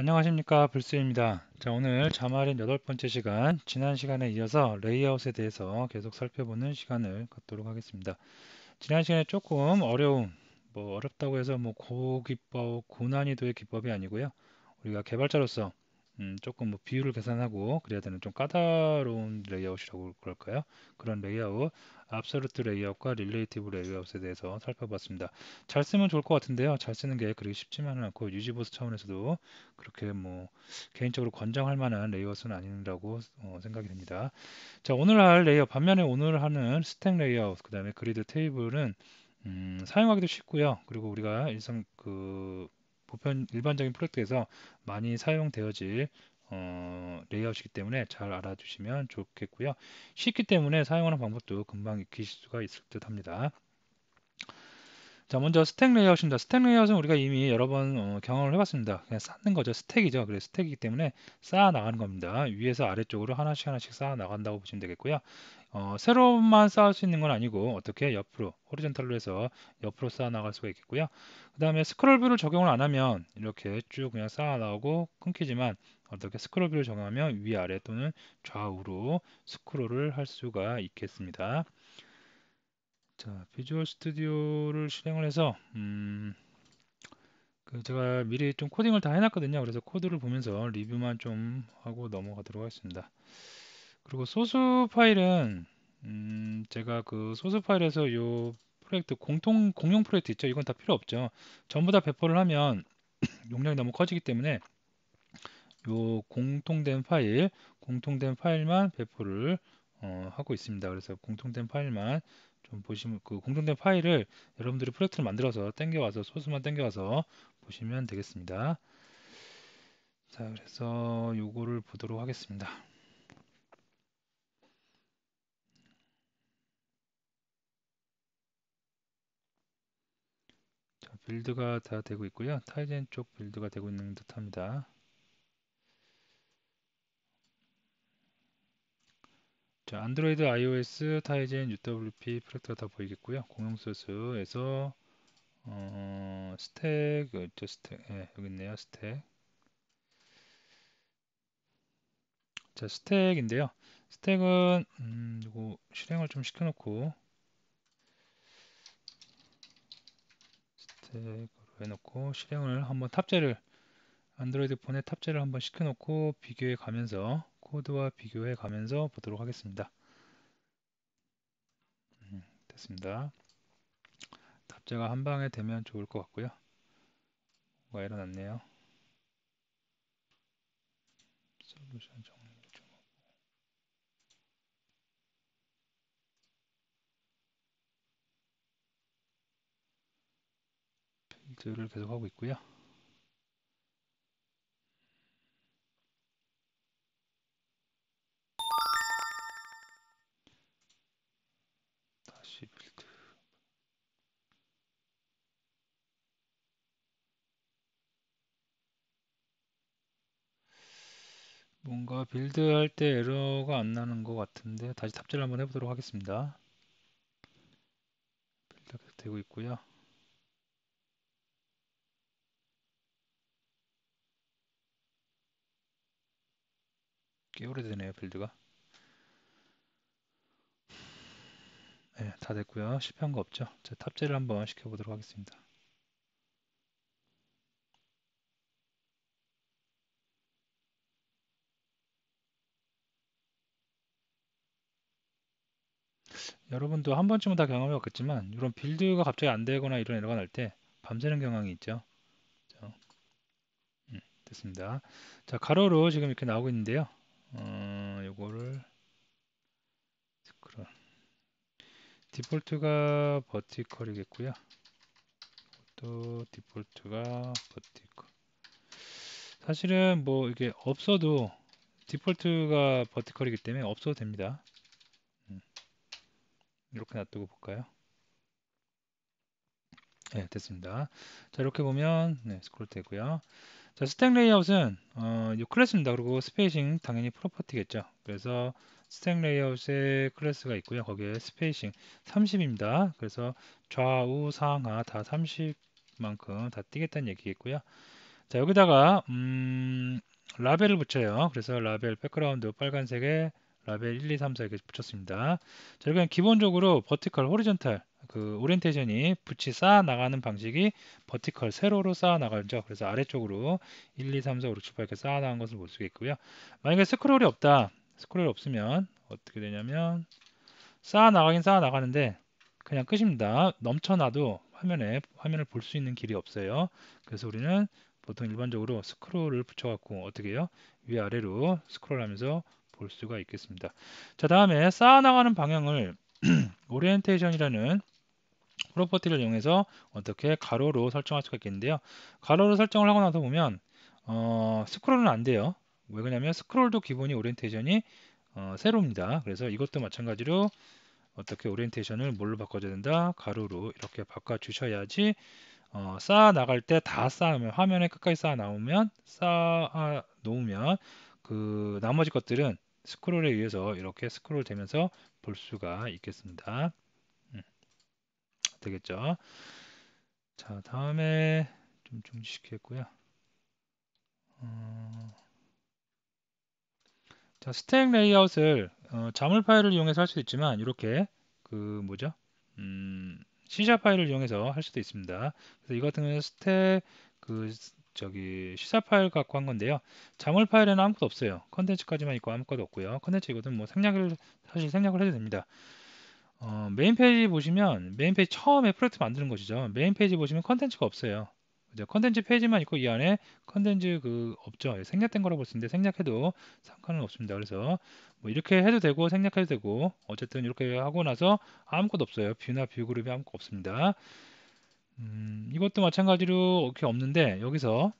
안녕하십니까 불스입니다자 오늘 자마린 여덟 번째 시간 지난 시간에 이어서 레이아웃에 대해서 계속 살펴보는 시간을 갖도록 하겠습니다. 지난 시간에 조금 어려운 뭐 어렵다고 해서 뭐 고기법 고난이도의 기법이 아니고요. 우리가 개발자로서 음, 조금 뭐 비율을 계산하고 그래야 되는 좀 까다로운 레이아웃이라고 그럴까요? 그런 레이아웃, 압서루트 레이아웃과 릴레이티브 레이아웃에 대해서 살펴봤습니다. 잘 쓰면 좋을 것 같은데요. 잘 쓰는 게 그리 쉽지만은 않고 유지보수 차원에서도 그렇게 뭐 개인적으로 권장할 만한 레이아웃은 아니라고 어, 생각이 됩니다. 자, 오늘 할 레이아웃 반면에 오늘 하는 스택 레이아웃, 그다음에 그리드 테이블은 음, 사용하기도 쉽고요. 그리고 우리가 일상 그 보편 일반적인 프로젝트에서 많이 사용되어질 어, 레이아웃이기 때문에 잘 알아주시면 좋겠고요. 쉽기 때문에 사용하는 방법도 금방 익히실 수가 있을 듯 합니다. 자 먼저 스택 레이아웃입니다. 스택 레이아웃은 우리가 이미 여러 번 어, 경험을 해봤습니다. 그냥 쌓는 거죠. 스택이죠. 그래서 스택이기 때문에 쌓아 나가는 겁니다. 위에서 아래쪽으로 하나씩 하나씩 쌓아 나간다고 보시면 되겠고요. 어, 세로만 쌓을 수 있는 건 아니고 어떻게 옆으로 호리젠탈로 해서 옆으로 쌓아 나갈 수가 있겠고요. 그 다음에 스크롤 뷰를 적용을 안 하면 이렇게 쭉 그냥 쌓아 나오고 끊기지만 어떻게 스크롤 뷰를 적용하면 위아래 또는 좌우로 스크롤을 할 수가 있겠습니다. 자, 비주얼 스튜디오를 실행을 해서 음, 그 제가 미리 좀 코딩을 다 해놨거든요. 그래서 코드를 보면서 리뷰만 좀 하고 넘어가도록 하겠습니다. 그리고 소스 파일은 음, 제가 그 소스 파일에서 요 프로젝트 공통 공용 프로젝트 있죠. 이건 다 필요 없죠. 전부 다 배포를 하면 용량이 너무 커지기 때문에 요 공통된 파일, 공통된 파일만 배포를 어, 하고 있습니다. 그래서 공통된 파일만 좀 보시면 그 공통된 파일을 여러분들이 프로젝트를 만들어서 땡겨와서 소스만 땡겨와서 보시면 되겠습니다. 자, 그래서 요거를 보도록 하겠습니다. 빌드가 다 되고 있고요. 타이젠 쪽 빌드가 되고 있는 듯합니다. 자, 안드로이드, iOS, 타이젠, UWP 프랙터가 다 보이겠고요. 공용 소스에서 어, 스택, 있 어, 스택, 예, 여기 있네요, 스택. 자, 스택인데요. 스택은 음, 이거 실행을 좀 시켜놓고 색으로 해놓고 실행을 한번 탑재를 안드로이드 폰에 탑재를 한번 시켜놓고 비교해 가면서 코드와 비교해 가면서 보도록 하겠습니다. 음, 됐습니다. 탑재가 한 방에 되면 좋을 것 같고요. 뭐가 일어났네요. 솔루션 정리. 업데트를 계속하고 있고요. 다시 빌드 뭔가 빌드할 때 에러가 안 나는 것 같은데 다시 탑재를 한번 해보도록 하겠습니다. 빌드 가 되고 있고요. 꽤 오래되네요 빌드가 네, 다 됐고요 실패한 거 없죠 자, 탑재를 한번 시켜보도록 하겠습니다 여러분도 한 번쯤은 다 경험해봤겠지만 이런 빌드가 갑자기 안 되거나 이런 에러가 날 때 밤새는 경향이 있죠. 음, 됐습니다. 자 가로로 지금 이렇게 나오고 있는데요. 어, 요거를 스크롤 디폴트가 버티컬이겠고요 또 디폴트가 버티컬 사실은 뭐 이게 없어도 디폴트가 버티컬이기 때문에 없어도 됩니다 음. 이렇게 놔두고 볼까요 네 됐습니다 자 이렇게 보면 네, 스크롤 되고요 자, 스택 레이아웃은 어, 이 클래스입니다. 그리고 스페이싱 당연히 프로퍼티겠죠. 그래서 스택 레이아웃의 클래스가 있고요. 거기에 스페이싱 30입니다. 그래서 좌우 상하 다 30만큼 다뛰겠다는 얘기겠고요. 자 여기다가 음, 라벨을 붙여요. 그래서 라벨 백그라운드 빨간색에 라벨 1, 2, 3, 4 이렇게 붙였습니다. 자, 여기는 기본적으로 버티컬, 호리전탈 그 오리엔테이션이 붙이 쌓아 나가는 방식이 버티컬 세로로 쌓아 나가죠. 그래서 아래쪽으로 1, 2, 3, 4, 5, 6, 7, 8 이렇게 쌓아 나간 것을 볼 수가 있고요. 만약에 스크롤이 없다. 스크롤이 없으면 어떻게 되냐면 쌓아 나가긴 쌓아 나가는데 그냥 끝입니다. 넘쳐나도 화면에 화면을 볼 수 있는 길이 없어요. 그래서 우리는 보통 일반적으로 스크롤을 붙여갖고 어떻게 해요? 위아래로 스크롤하면서 볼 수가 있겠습니다. 자 다음에 쌓아나가는 방향을 오리엔테이션이라는 프로퍼티를 이용해서 어떻게 가로로 설정할 수가 있겠는데요. 가로로 설정을 하고 나서 보면 어, 스크롤은 안 돼요. 왜 그러냐면 스크롤도 기본이 오리엔테이션이 어, 세로입니다. 그래서 이것도 마찬가지로 어떻게 오리엔테이션을 뭘로 바꿔줘야 된다? 가로로 이렇게 바꿔주셔야지 어, 쌓아 나갈 때 다 쌓으면 화면에 끝까지 쌓아 나오면 쌓아 놓으면 그 나머지 것들은 스크롤에 의해서 이렇게 스크롤 되면서 볼 수가 있겠습니다. 되겠죠. 자, 다음에 좀 중지시키겠고요. 어, 자, 스택 레이아웃을 어, 자물 파일을 이용해서 할 수도 있지만 이렇게 그 뭐죠? 음, C# 파일을 이용해서 할 수도 있습니다. 그래서 이 같은 경우는 스택 그 저기 시사 파일 갖고 한 건데요. 자물 파일에는 아무것도 없어요. 컨텐츠까지만 있고 아무것도 없고요. 컨텐츠 이거든뭐 생략을 사실 생략을 해도 됩니다. 어, 메인 페이지 보시면 메인 페이지 처음에 프로젝트 만드는 것이죠. 메인 페이지 보시면 컨텐츠가 없어요. 이제 컨텐츠 페이지만 있고 이 안에 컨텐츠 그 없죠. 생략된 거라고 볼 수 있는데 생략해도 상관은 없습니다. 그래서 뭐 이렇게 해도 되고 생략해도 되고 어쨌든 이렇게 하고 나서 아무것도 없어요. 뷰나 뷰 그룹이 아무것도 없습니다. 음, 이것도 마찬가지로 이렇게 없는데 여기서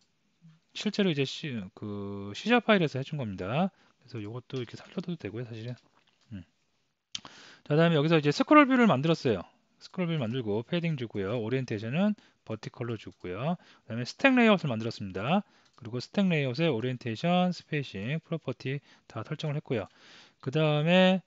실제로 이제 시, 그 시자 파일에서 해준 겁니다. 그래서 이것도 이렇게 살려도 되고요, 사실은. 자 다음에 여기서 이제 스크롤 뷰를 만들었어요 스크롤 뷰를 만들고 패딩 주고요 오리엔테이션은 버티컬로 주고요 그 다음에 스택 레이아웃을 만들었습니다 그리고 스택 레이아웃의 오리엔테이션 스페이싱 프로퍼티 다 설정을 했고요 그 다음에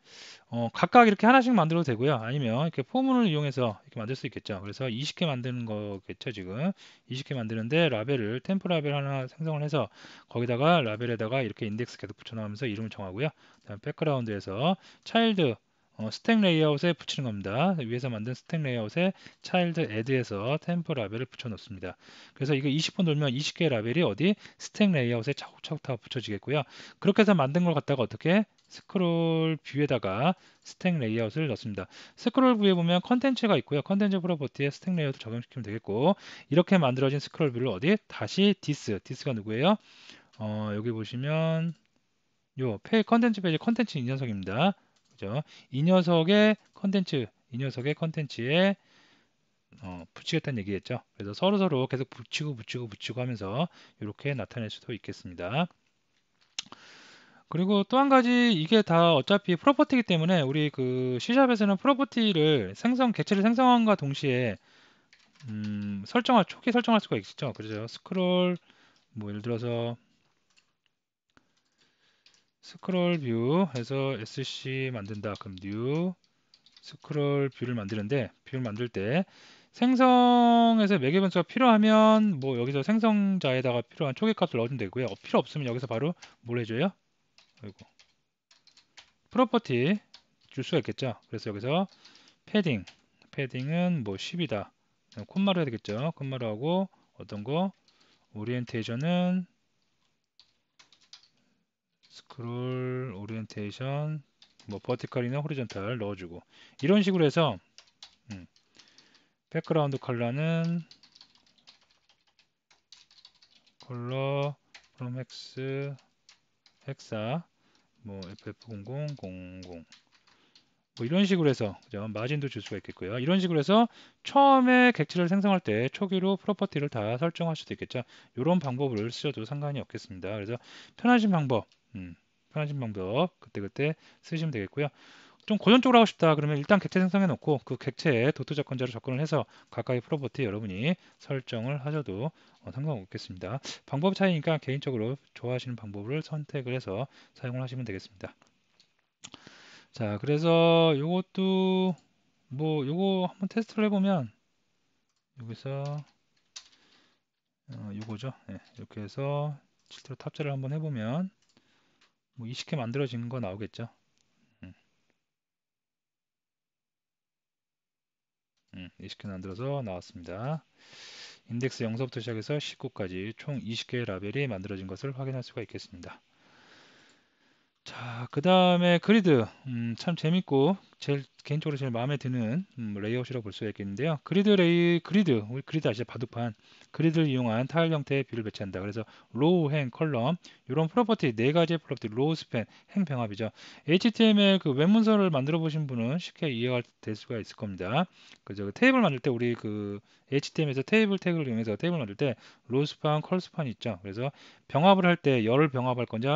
어, 각각 이렇게 하나씩 만들어도 되고요 아니면 이렇게 포문을 이용해서 이렇게 만들 수 있겠죠 그래서 20개 만드는 거겠죠 지금 20개 만드는데 라벨을 템프 라벨 하나 생성을 해서 거기다가 라벨에다가 이렇게 인덱스 계속 붙여나가면서 이름을 정하고요 그 다음 백그라운드에서 차일드 어, 스택 레이아웃에 붙이는 겁니다. 위에서 만든 스택 레이아웃에 차일드 애드에서 템포 라벨을 붙여 놓습니다. 그래서 이거 20번 돌면 20개의 라벨이 어디 스택 레이아웃에 차곡차곡 다 붙여지겠고요. 그렇게 해서 만든 걸 갖다가 어떻게 스크롤 뷰에다가 스택 레이아웃을 넣습니다. 스크롤 뷰에 보면 컨텐츠가 있고요. 컨텐츠 프로퍼티에 스택 레이아웃을 적용시키면 되겠고 이렇게 만들어진 스크롤 뷰를 어디 다시 디스 디스가 누구예요? 어, 여기 보시면 요 페이 컨텐츠 페이지 컨텐츠 인연석입니다. 그죠? 이 녀석의 컨텐츠, 이 녀석의 컨텐츠에 어, 붙이겠다는 얘기겠죠. 그래서 서로 서로 계속 붙이고 붙이고 붙이고 하면서 이렇게 나타낼 수도 있겠습니다. 그리고 또 한 가지 이게 다 어차피 프로퍼티이기 때문에 우리 그 C샵에서는 프로퍼티를 생성 개체를 생성함과 동시에 음, 설정할 초기 설정할 수가 있죠. 그래서 스크롤 뭐 예를 들어서 스크롤 뷰에서 SC 만든다. 그럼 n 스크롤 뷰를 만드는데 뷰를 만들 때 생성에서 매개 변수가 필요하면 뭐 여기서 생성자에다가 필요한 초기값을 넣어주면 되고요. 어, 필요 없으면 여기서 바로 뭘 해줘요? 아이고 프로퍼티 줄 수가 있겠죠. 그래서 여기서 패딩 패딩은 뭐 10이다. 콤마로 해야 되겠죠. 콤마로 하고 어떤 거 오리엔테이션은 그롤 오리엔테이션 뭐 버티컬이나 호리전탈 넣어주고 이런 식으로 해서 음, 백그라운드 컬러는 컬러 프롬 헥스 헥사 뭐 FF0000 뭐 이런 식으로 해서 그죠? 마진도 줄 수가 있겠고요. 이런 식으로 해서 처음에 객체를 생성할 때 초기로 프로퍼티를 다 설정할 수도 있겠죠. 이런 방법을 쓰셔도 상관이 없겠습니다. 그래서 편하신 방법 음, 편하신 방법 그때그때 쓰시면 되겠고요. 좀 고전적으로 하고 싶다 그러면 일단 객체 생성해 놓고 그 객체에 도트 접근자로 접근을 해서 가까이 프로버티 여러분이 설정을 하셔도 어, 상관없겠습니다. 방법 차이니까 개인적으로 좋아하시는 방법을 선택을 해서 사용을 하시면 되겠습니다. 자 그래서 이것도 뭐 요거 한번 테스트를 해보면 여기서 어, 요거죠 네, 이렇게 해서 실제로 탑재를 한번 해보면 뭐 이식해 만들어진 거 나오겠죠. 음. 음, 이식해 만들어서 나왔습니다. 인덱스 0서부터 시작해서 19까지 총 20개의 라벨이 만들어진 것을 확인할 수가 있겠습니다. 자, 그 다음에 그리드. 음, 참 재밌고, 제일 개인적으로 제일 마음에 드는 음, 레이아웃이라고 볼 수가 있겠는데요. 그리드 레이, 그리드, 우리 그리드 아시죠? 바둑판. 그리드를 이용한 타일 형태의 뷰를 배치한다. 그래서 로우, 행, 컬럼, 이런 프로퍼티, 네 가지의 프로퍼티, 로우, 스팬, 행, 병합이죠. HTML 그 웹문서를 만들어 보신 분은 쉽게 이해가 될 수가 있을 겁니다. 그죠? 그 테이블 만들 때 우리 그 HTML에서 테이블 태그를 이용해서 테이블 만들 때 로우, 스판, 컬, 스판 있죠. 그래서 병합을 할 때 열을 병합할 건지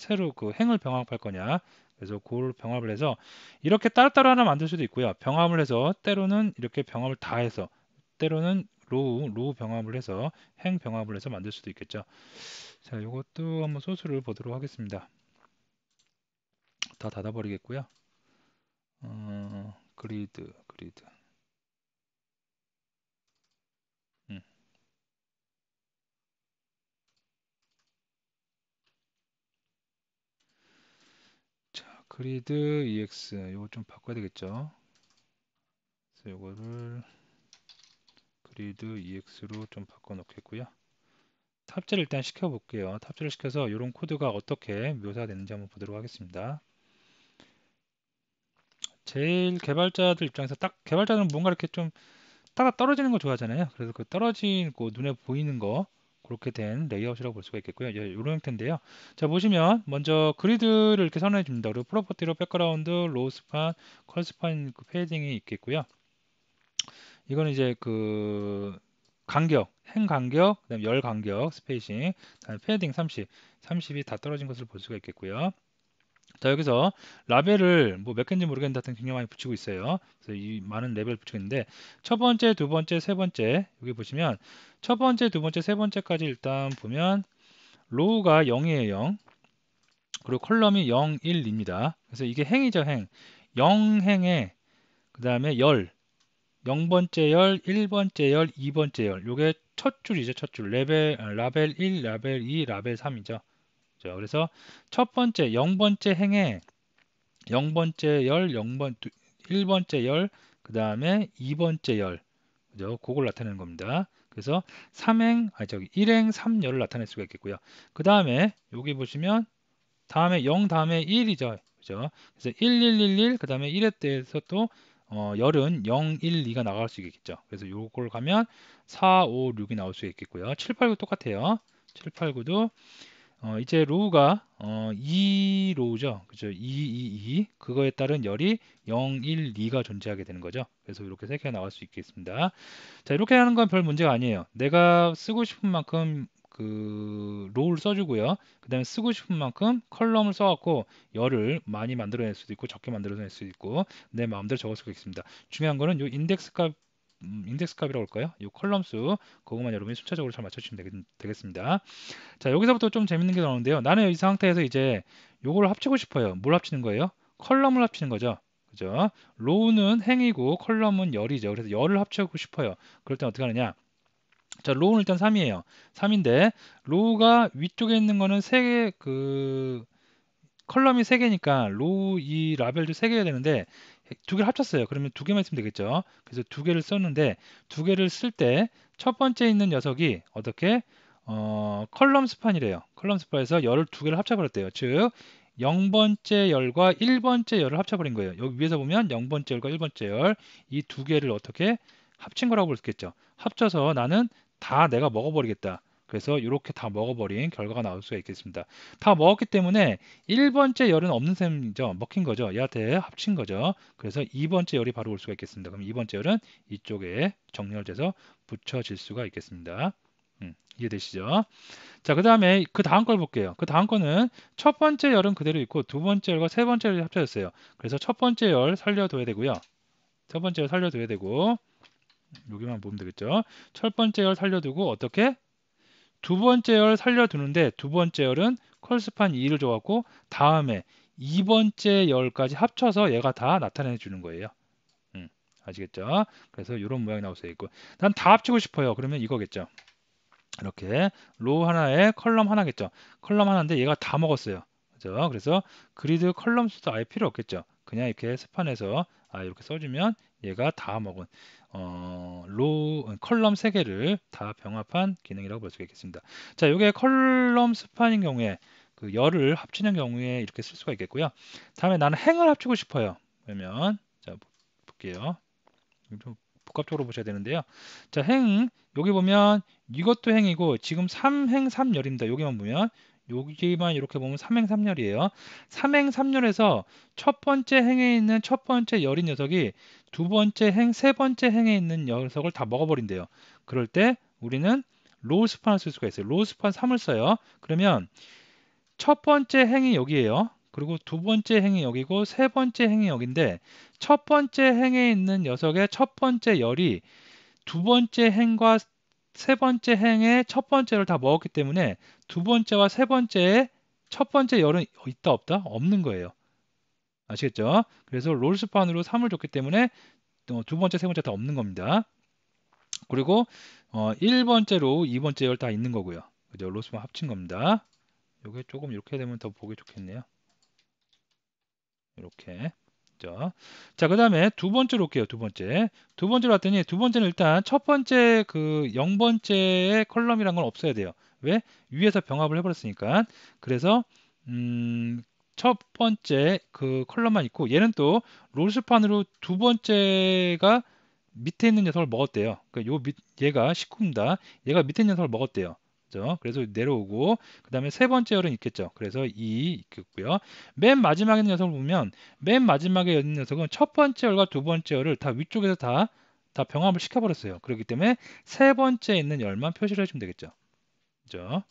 새로 그 행을 병합할 거냐. 그래서 골 병합을 해서 이렇게 따로따로 하나 만들 수도 있고요. 병합을 해서 때로는 이렇게 병합을 다 해서 때로는 로우, 로우 병합을 해서 행 병합을 해서 만들 수도 있겠죠. 자, 이것도 한번 소스를 보도록 하겠습니다. 다 닫아버리겠고요. 어, 그리드, 그리드. 그리드 EX 이거 좀 바꿔야 되겠죠 그래서 이거를 그리드 EX로 좀 바꿔 놓겠고요 탑재를 일단 시켜 볼게요 탑재를 시켜서 이런 코드가 어떻게 묘사되는지 한번 보도록 하겠습니다 제일 개발자들 입장에서 딱 개발자들은 뭔가 이렇게 좀 따라 떨어지는 거 좋아하잖아요 그래서 그 떨어진 거 눈에 보이는 거 그렇게 된 레이아웃이라고 볼 수가 있겠고요. 이제 이런 형태인데요. 자 보시면 먼저 그리드를 이렇게 선언해 줍니다. 그리고 프로퍼티로 백그라운드, 로우스판, 컬스판 그페딩이 있겠고요. 이거는 이제 그 간격, 행 간격, 그다음 열 간격, 스페이싱, 다음 패딩 30, 30이 다 떨어진 것을 볼 수가 있겠고요. 자 여기서 라벨을 뭐몇 개인지 모르겠는데 하여튼 굉장히 많이 붙이고 있어요 그래서 이 많은 레벨 붙이고 있는데 첫 번째 두 번째 세 번째 여기 보시면 첫 번째 두 번째 세 번째까지 일단 보면 로우가 0이에요 0 그리고 컬럼이 0 1입니다 그래서 이게 행이죠 행 0행에 그 다음에 열 0번째 열 1번째 열 2번째 열 요게 첫 줄이죠 첫줄 레벨 아, 라벨 1 라벨 2 라벨 3이죠 있죠. 그래서 첫 번째, 0번째 행에 0번째 열, 0번, 1번째 열, 그 다음에 2번째 열, 그죠? 그걸 나타내는 겁니다. 그래서 3행, 아 저기 1행 3열을 나타낼 수가 있겠고요. 그 다음에 여기 보시면 다음에 0 다음에 1이죠. 그죠? 그래서 1111, 그 다음에 1에 대해서 또 어, 열은 0, 1, 2가 나갈 수 있겠죠. 그래서 요걸 가면 4, 5, 6이 나올 수 있겠고요. 7, 8, 9 똑같아요. 7, 8, 9도 어, 이제 로우가 어, 2 로우죠. 그죠? 2, 2, 2 그거에 따른 열이 0, 1, 2가 존재하게 되는 거죠. 그래서 이렇게 세 개가 나올 수 있겠습니다. 자 이렇게 하는 건 별 문제가 아니에요. 내가 쓰고 싶은 만큼 그 로우를 써주고요. 그 다음에 쓰고 싶은 만큼 컬럼을 써갖고 열을 많이 만들어낼 수도 있고 적게 만들어낼 수도 있고 내 마음대로 적을 수가 있습니다. 중요한 거는 이 인덱스 값 음, 인덱스 값이라고 할까요? 이 컬럼 수 그것만 여러분이 순차적으로 잘 맞춰주시면 되겠, 습니다자 여기서부터 좀 재밌는 게 나오는데요. 나는 이 상태에서 이제 요를 합치고 싶어요. 뭘 합치는 거예요? 컬럼을 합치는 거죠. 그죠? 로우는 행이고 컬럼은 열이죠. 그래서 열을 합치고 싶어요. 그럴 땐 어떻게 하느냐? 자, 로우는 일단 3이에요. 3인데 로우가 위쪽에 있는 거는 3개 그 컬럼이 3개니까 로우 이 라벨도 3개여야 되는데 두 개를 합쳤어요. 그러면 두 개만 있으면 되겠죠. 그래서 두 개를 썼는데 두 개를 쓸 때 첫 번째 있는 녀석이 어떻게 어, 컬럼 스판이래요. 컬럼 스판에서 열을 두 개를 합쳐버렸대요. 즉 0번째 열과 1번째 열을 합쳐버린 거예요. 여기 위에서 보면 0번째 열과 1번째 열 이 두 개를 어떻게 합친 거라고 볼 수 있겠죠. 합쳐서 나는 다 내가 먹어버리겠다. 그래서 이렇게 다 먹어버린 결과가 나올 수가 있겠습니다. 다 먹었기 때문에 1번째 열은 없는 셈이죠. 먹힌 거죠. 얘한테 합친 거죠. 그래서 2번째 열이 바로 올 수가 있겠습니다. 그럼 2번째 열은 이쪽에 정렬돼서 붙여질 수가 있겠습니다. 음, 이해되시죠? 자, 그 다음에 그 다음 걸 볼게요. 그 다음 거는 첫 번째 열은 그대로 있고 두 번째 열과 세 번째 열이 합쳐졌어요. 그래서 첫 번째 열 살려둬야 되고요. 첫 번째 열 살려둬야 되고 여기만 보면 되겠죠. 첫 번째 열 살려두고 어떻게 두 번째 열 살려두는데 두 번째 열은 컬스판 2를 줘갖고 다음에 2번째 열까지 합쳐서 얘가 다 나타내 주는 거예요. 음, 아시겠죠? 그래서 이런 모양이 나올 수 있고 난 다 합치고 싶어요. 그러면 이거겠죠. 이렇게 로 하나에 컬럼 하나겠죠. 컬럼 하나인데 얘가 다 먹었어요. 그죠? 그래서 그리드 컬럼 수도 아예 필요 없겠죠. 그냥 이렇게 스판에서 아, 이렇게 써주면 얘가 다 먹은 어, 로 컬럼 3개를 다 병합한 기능이라고 볼 수 있겠습니다. 자, 이게 컬럼 스판인 경우에 그 열을 합치는 경우에 이렇게 쓸 수가 있겠고요. 다음에 나는 행을 합치고 싶어요. 그러면 자 볼게요. 좀 복합적으로 보셔야 되는데요. 자, 행 여기 보면 이것도 행이고 지금 3행 3열입니다. 여기만 보면 여기만 이렇게 보면 3행 3열이에요. 3행 3열에서 첫 번째 행에 있는 첫 번째 열인 녀석이 두 번째 행, 세 번째 행에 있는 녀석을 다 먹어버린대요. 그럴 때 우리는 로우 스판을 쓸 수가 있어요. 로우 스판 3을 써요. 그러면 첫 번째 행이 여기에요. 그리고 두 번째 행이 여기고 세 번째 행이 여기인데 첫 번째 행에 있는 녀석의 첫 번째 열이 두 번째 행과 세 번째 행의 첫 번째를 다 먹었기 때문에 두 번째와 세 번째의 첫 번째 열은 있다 없다 없는 거예요. 아시겠죠? 그래서 롤스판으로 3을 줬기 때문에 두 번째, 세 번째 다 없는 겁니다. 그리고 어, 1번째로 2번째 열 다 있는 거고요. 그죠? 롤스판 합친 겁니다. 요게 조금 이렇게 되면 더 보기 좋겠네요. 이렇게. 그죠? 자, 그 다음에 두 번째로 올게요. 두 번째. 두 번째로 왔더니 두 번째는 일단 첫 번째 그 0번째의 컬럼이란 건 없어야 돼요. 왜? 위에서 병합을 해버렸으니까. 그래서 음, 첫 번째 그 컬러만 있고 얘는 또 롤스판으로 두 번째가 밑에 있는 녀석을 먹었대요. 그러니까 얘가 19입니다. 얘가 밑에 녀석을 먹었대요. 그죠? 그래서 내려오고 그 다음에 세 번째 열은 있겠죠. 그래서 2 있겠고요. 맨 마지막에 있는 녀석을 보면 맨 마지막에 있는 녀석은 첫 번째 열과 두 번째 열을 다 위쪽에서 다, 다 병합을 시켜버렸어요. 그렇기 때문에 세 번째 에 있는 열만 표시를 해주면 되겠죠. 그죠?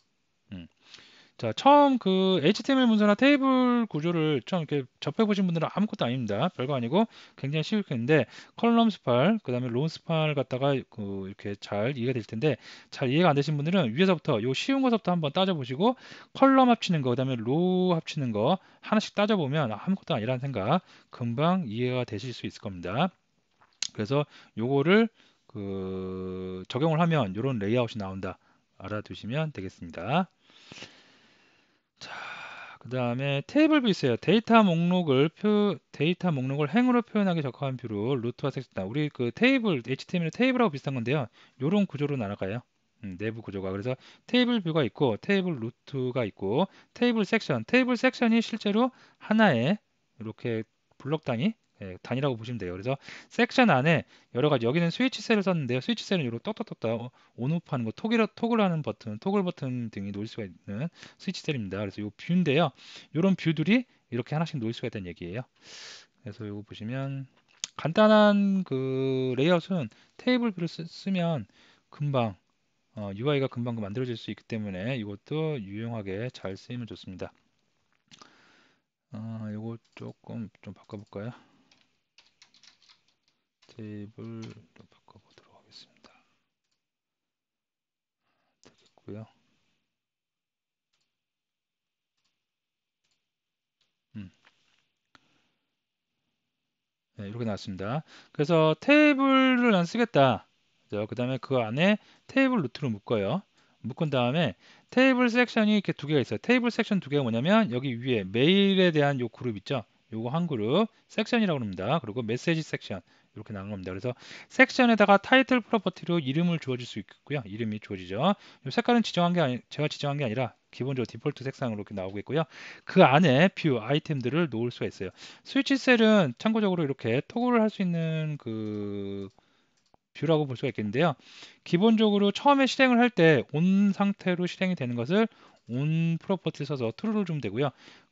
자, 처음 그 HTML 문서나 테이블 구조를 처음 이렇게 접해 보신 분들은 아무것도 아닙니다. 별거 아니고 굉장히 쉬울 텐데 컬럼 스팔, 그다음에 론 스팔 갖다가 그 이렇게 잘 이해가 될 텐데 잘 이해가 안 되신 분들은 위에서부터 요 쉬운 것부터 한번 따져 보시고 컬럼 합치는 거, 그다음에 로 합치는 거 하나씩 따져 보면 아무것도 아니라는 생각 금방 이해가 되실 수 있을 겁니다. 그래서 요거를 그 적용을 하면 이런 레이아웃이 나온다. 알아두시면 되겠습니다. 자, 그 다음에 테이블 뷰스예요. 데이터 목록을 표, 데이터 목록을 행으로 표현하기 적합한 뷰로 루트와 섹션. 우리 그 테이블 HTML 테이블하고 비슷한 건데요. 요런 구조로 날아가요. 음, 내부 구조가 그래서 테이블 뷰가 있고 테이블 루트가 있고 테이블 섹션 테이블 섹션이 실제로 하나의 이렇게 블록당이 예, 단위라고 보시면 돼요. 그래서 섹션 안에 여러 가지 여기는 스위치 셀을 썼는데요. 스위치 셀은 이렇게 떴떴떴다 어, 온오프하는 거 토글 토글하는 버튼, 토글 버튼 등이 놓을 수가 있는 스위치 셀입니다. 그래서 이 뷰인데요. 이런 뷰들이 이렇게 하나씩 놓을 수가 있다는 얘기예요. 그래서 이거 보시면 간단한 그 레이아웃은 테이블 뷰를 쓰, 면 금방 어, UI가 금방 그 만들어질 수 있기 때문에 이것도 유용하게 잘 쓰이면 좋습니다. 아, 이거 조금 좀 바꿔볼까요? 테이블 바꿔보도록 하겠습니다. 되겠고요. 음. 네, 이렇게 나왔습니다. 그래서 테이블을 안 쓰겠다. 그 다음에 그 안에 테이블 루트를 묶어요. 묶은 다음에 테이블 섹션이 이렇게 두 개가 있어요. 테이블 섹션 두 개가 뭐냐면 여기 위에 메일에 대한 요 그룹 있죠. 요거 한 그룹 섹션이라고 합니다. 그리고 메시지 섹션 이렇게 나온 겁니다. 그래서 섹션에다가 타이틀 프로퍼티로 이름을 주어질 수 있고요. 이름이 주어지죠. 색깔은 지정한 게 아니, 제가 지정한 게 아니라 기본적으로 디폴트 색상으로 이렇게 나오고있고요그 안에 뷰 아이템들을 놓을 수가 있어요. 스위치 셀은 참고적으로 이렇게 토글을 할 수 있는 그 뷰라고 볼 수가 있겠는데요. 기본적으로 처음에 실행을 할 때 온 상태로 실행이 되는 것을 온 프로퍼티 써서 트루를 좀 되고요.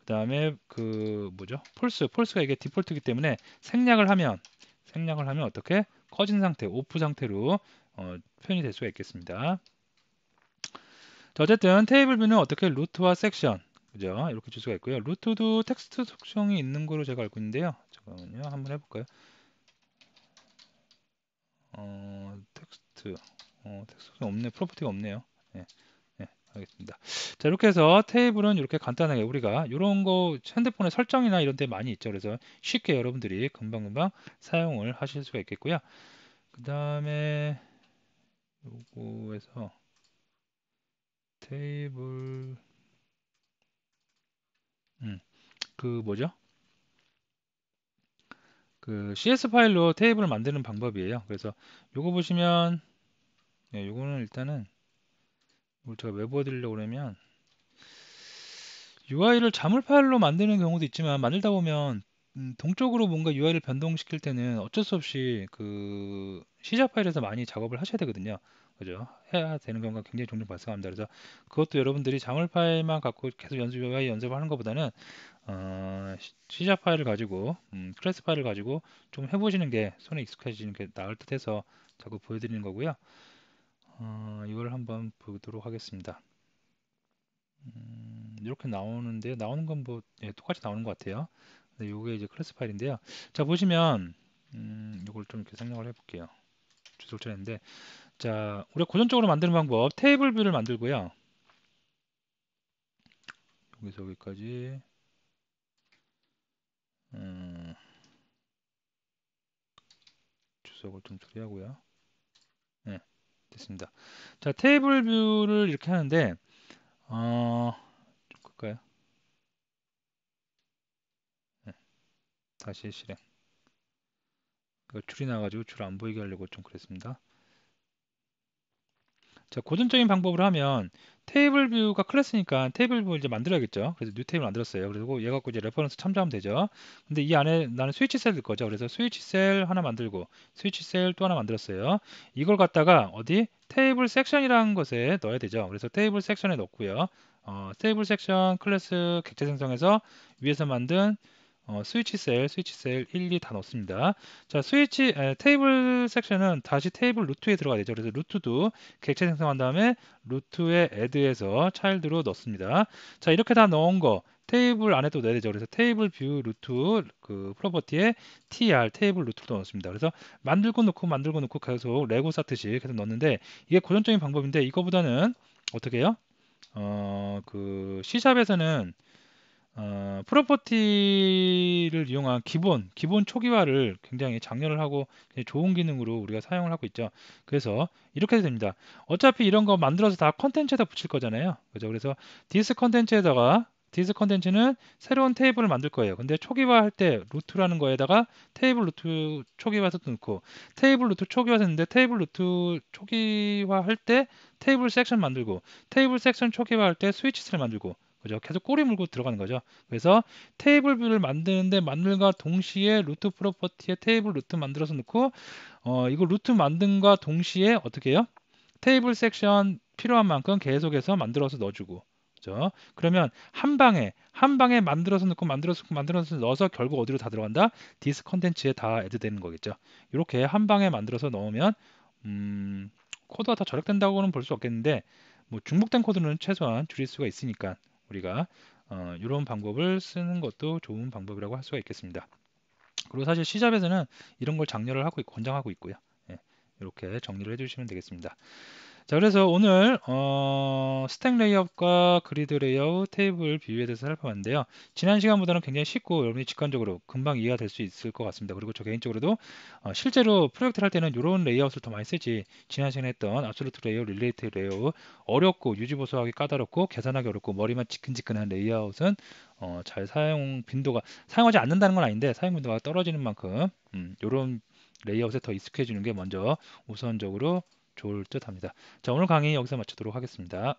그 다음에 그 뭐죠? 폴스 폴스가 이게 디폴트이기 때문에 생략을 하면 생략을 하면 어떻게 꺼진 상태 오프 상태로 어, 표현이 될 수가 있겠습니다. 자, 어쨌든 테이블 뷰는 어떻게 루트와 섹션 그죠? 이렇게 줄 수가 있고요. 루트도 텍스트 속성이 있는 거로 제가 알고 있는데요. 잠깐만요. 한번 해볼까요? 어, 텍스트 어, 텍스트 없네. 프로퍼티가 없네요. 네. 알겠습니다. 자 이렇게 해서 테이블은 이렇게 간단하게 우리가 이런 거 핸드폰의 설정이나 이런 데 많이 있죠. 그래서 쉽게 여러분들이 금방금방 사용을 하실 수가 있겠고요. 그 다음에 요거에서 테이블 음, 그 뭐죠? 그 CS 파일로 테이블을 만드는 방법이에요. 그래서 요거 보시면 예, 요거는 일단은 제가 왜 보여드리려고 그러면 UI를 자물 파일로 만드는 경우도 있지만 만들다 보면 음, 동적으로 뭔가 UI를 변동시킬 때는 어쩔 수 없이 그 시작 파일에서 많이 작업을 하셔야 되거든요. 그죠? 해야 되는 경우가 굉장히 종종 발생합니다. 그래서 그것도 여러분들이 자물 파일만 갖고 계속 연습 UI 연습을 하는 것보다는 어, 시작 파일을 가지고 음, 클래스 파일을 가지고 좀 해보시는 게 손에 익숙해지는 게 나을 듯해서 자꾸 보여드리는 거고요. 어, 이걸 한번 보도록 하겠습니다. 음, 이렇게 나오는데 나오는 건뭐 예, 똑같이 나오는 것 같아요. 근데 이게 이제 클래스 파일인데요. 자 보시면 음, 이걸 좀 이렇게 생략을 해볼게요. 주소를찾는데자 우리가 고전적으로 만드는 방법 테이블 뷰를 만들고요. 여기서 여기까지 음, 주석을 좀 처리하고요. 네. 됐습니다. 자, 테이블 뷰를 이렇게 하는데 어, 좀 끌까요? 네, 다시 실행. 그 줄이 나가지고 줄안 보이게 하려고 좀 그랬습니다. 자, 고전적인 방법으로 하면 테이블 뷰가 클래스니까 테이블 뷰 이제 만들어야겠죠. 그래서 뉴 테이블 만들었어요. 그리고 얘 갖고 이제 레퍼런스 참조하면 되죠. 근데 이 안에 나는 스위치 셀 넣을 거죠. 그래서 스위치 셀 하나 만들고 스위치 셀 또 하나 만들었어요. 이걸 갖다가 어디 테이블 섹션이라는 것에 넣어야 되죠. 그래서 테이블 섹션에 넣고요. 어, 테이블 섹션 클래스 객체 생성해서 위에서 만든 어, 스위치 셀, 스위치 셀 1, 2 다 넣습니다. 자, 스위치 에, 테이블 섹션은 다시 테이블 루트에 들어가야 되죠. 그래서 루트도 객체 생성한 다음에 루트에 add해서 child로 넣습니다. 자, 이렇게 다 넣은 거 테이블 안에도 넣어야 되죠. 그래서 테이블 뷰 루트 그 프로퍼티에 tr 테이블 루트도넣습니다 그래서 만들고 넣고 만들고 넣고 계속 레고 쌓듯이 계속 넣는데 이게 고전적인 방법인데 이거보다는 어떻게 해요? 어, 그 C샵에서는 어, 프로퍼티를 이용한 기본 기본 초기화를 굉장히 장려를 하고 좋은 기능으로 우리가 사용을 하고 있죠. 그래서 이렇게 해도 됩니다. 어차피 이런 거 만들어서 다 컨텐츠에다 붙일 거잖아요. 그죠? 그래서 디스 컨텐츠에다가 디스 컨텐츠는 새로운 테이블을 만들 거예요. 근데 초기화할 때 루트라는 거에다가 테이블 루트 초기화도 넣고 테이블 루트 초기화 했는데 테이블 루트 초기화할 때 테이블 섹션 만들고 테이블 섹션 초기화할 때 스위치스를 만들고 그죠? 계속 꼬리 물고 들어가는 거죠. 그래서 테이블 뷰를 만드는데 만들과 동시에 루트 프로퍼티에 테이블 루트 만들어서 넣고 어, 이거 루트 만든과 동시에 어떻게 해요? 테이블 섹션 필요한 만큼 계속해서 만들어서 넣어주고 그죠? 그러면 한 방에 한 방에 만들어서 넣고 만들어서 넣고 만들어서 넣어서 결국 어디로 다 들어간다? 디스 컨텐츠에 다 애드되는 거겠죠. 이렇게 한 방에 만들어서 넣으면 음, 코드가 다 절약된다고는 볼 수 없겠는데 뭐 중복된 코드는 최소한 줄일 수가 있으니까 우리가 어, 이런 방법을 쓰는 것도 좋은 방법이라고 할 수가 있겠습니다. 그리고 사실 시잡에서는 이런 걸 장려를 하고 권장하고 있고요. 예, 이렇게 정리를 해주시면 되겠습니다. 자, 그래서 오늘 어, 스택 레이업과 그리드 레이아 테이블 비유에 대해서 살펴봤는데요. 지난 시간보다는 굉장히 쉽고 여러분이 직관적으로 금방 이해가 될 수 있을 것 같습니다. 그리고 저 개인적으로도 어, 실제로 프로젝트를 할 때는 이런 레이아웃을 더 많이 쓰지 지난 시간에 했던 압솔루트 레이어 릴레이트 레이어 어렵고 유지보수하기 까다롭고 계산하기 어렵고 머리만 지끈지끈한 레이아웃은 어, 잘 사용 빈도가 사용하지 않는다는 건 아닌데 사용 빈도가 떨어지는 만큼 이런 음, 레이아웃에 더 익숙해지는 게 먼저 우선적으로 좋을 듯 합니다. 자, 오늘 강의 여기서 마치도록 하겠습니다.